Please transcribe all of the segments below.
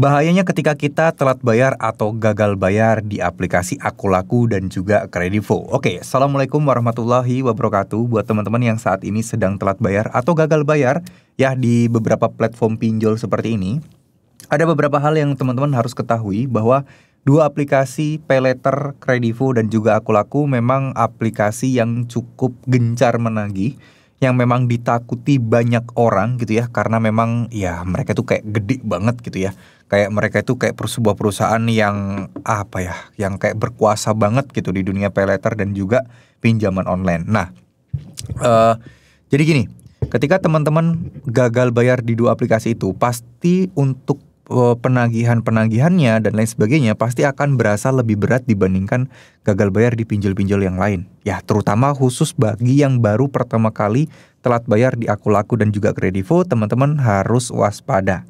Bahayanya ketika kita telat bayar atau gagal bayar di aplikasi Akulaku dan juga Kredivo. Oke, Assalamualaikum warahmatullahi wabarakatuh buat teman-teman yang saat ini sedang telat bayar atau gagal bayar ya di beberapa platform pinjol seperti ini. Ada beberapa hal yang teman-teman harus ketahui bahwa dua aplikasi PayLater, Kredivo dan juga Akulaku memang aplikasi yang cukup gencar menagih yang memang ditakuti banyak orang gitu ya karena memang ya mereka itu kayak gede banget gitu ya kayak mereka itu kayak sebuah perusahaan yang apa ya yang kayak berkuasa banget gitu di dunia peleter dan juga pinjaman online nah uh, jadi gini ketika teman-teman gagal bayar di dua aplikasi itu pasti untuk Eh, penagihan-penagihannya dan lain sebagainya pasti akan berasa lebih berat dibandingkan gagal bayar di pinjol-pinjol yang lain. Ya, terutama khusus bagi yang baru pertama kali telat bayar di Akulaku dan juga Kredivo, teman-teman harus waspada.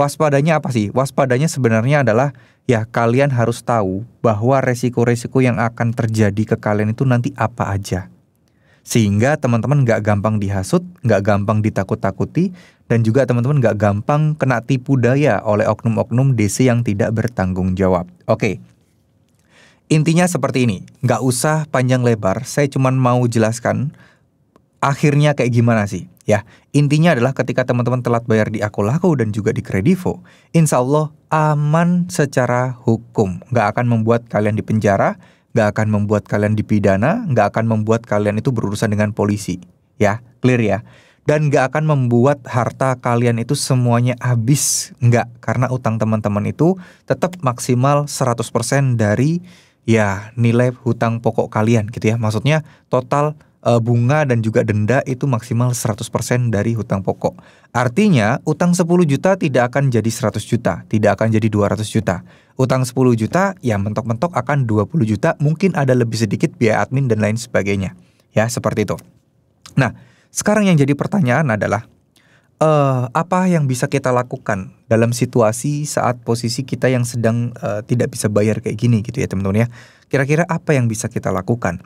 Waspadanya apa sih? Waspadanya sebenarnya adalah ya kalian harus tahu bahwa resiko-resiko yang akan terjadi ke kalian itu nanti apa aja sehingga teman-teman gak gampang dihasut, gak gampang ditakut-takuti, dan juga teman-teman gak gampang kena tipu daya oleh oknum-oknum DC yang tidak bertanggung jawab. Oke, okay. intinya seperti ini, gak usah panjang lebar, saya cuma mau jelaskan akhirnya kayak gimana sih. Ya, intinya adalah ketika teman-teman telat bayar di Akulaku dan juga di Kredivo, insya Allah aman secara hukum, gak akan membuat kalian dipenjara, penjara, nggak akan membuat kalian dipidana, nggak akan membuat kalian itu berurusan dengan polisi, ya, clear ya. Dan nggak akan membuat harta kalian itu semuanya habis, nggak, karena utang teman-teman itu tetap maksimal 100% dari ya nilai hutang pokok kalian gitu ya. Maksudnya total uh, bunga dan juga denda itu maksimal 100% dari hutang pokok. Artinya, utang 10 juta tidak akan jadi 100 juta, tidak akan jadi 200 juta. Utang 10 juta ya mentok-mentok akan 20 juta, mungkin ada lebih sedikit biaya admin dan lain sebagainya. Ya, seperti itu. Nah, sekarang yang jadi pertanyaan adalah uh, apa yang bisa kita lakukan dalam situasi saat posisi kita yang sedang uh, tidak bisa bayar kayak gini gitu ya, teman-teman ya. Kira-kira apa yang bisa kita lakukan?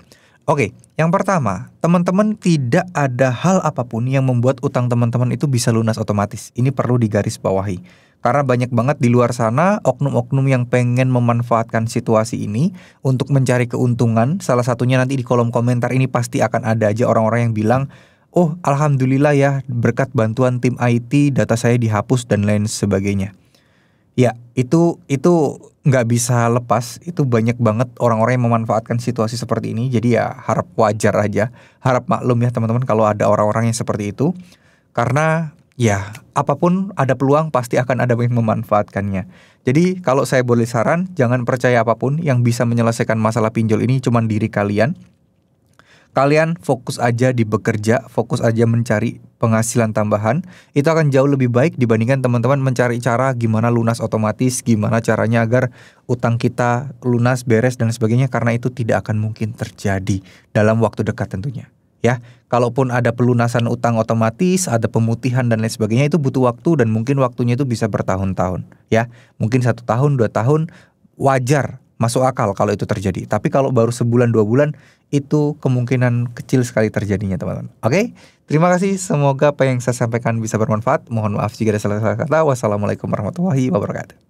Oke, yang pertama, teman-teman tidak ada hal apapun yang membuat utang teman-teman itu bisa lunas otomatis. Ini perlu digarisbawahi. Karena banyak banget di luar sana oknum-oknum yang pengen memanfaatkan situasi ini untuk mencari keuntungan. Salah satunya nanti di kolom komentar ini pasti akan ada aja orang-orang yang bilang, "Oh, alhamdulillah ya, berkat bantuan tim IT data saya dihapus dan lain sebagainya." Ya, itu itu nggak bisa lepas. Itu banyak banget orang-orang yang memanfaatkan situasi seperti ini. Jadi ya harap wajar aja, harap maklum ya teman-teman kalau ada orang-orang yang seperti itu. Karena ya apapun ada peluang pasti akan ada yang memanfaatkannya. Jadi kalau saya boleh saran, jangan percaya apapun yang bisa menyelesaikan masalah pinjol ini cuma diri kalian kalian fokus aja di bekerja, fokus aja mencari penghasilan tambahan, itu akan jauh lebih baik dibandingkan teman-teman mencari cara gimana lunas otomatis, gimana caranya agar utang kita lunas, beres dan sebagainya karena itu tidak akan mungkin terjadi dalam waktu dekat tentunya. Ya, kalaupun ada pelunasan utang otomatis, ada pemutihan dan lain sebagainya itu butuh waktu dan mungkin waktunya itu bisa bertahun-tahun. Ya, mungkin satu tahun, dua tahun wajar masuk akal kalau itu terjadi. Tapi kalau baru sebulan dua bulan itu kemungkinan kecil sekali terjadinya teman-teman. Oke, terima kasih. Semoga apa yang saya sampaikan bisa bermanfaat. Mohon maaf jika ada salah-salah kata. Wassalamualaikum warahmatullahi wabarakatuh.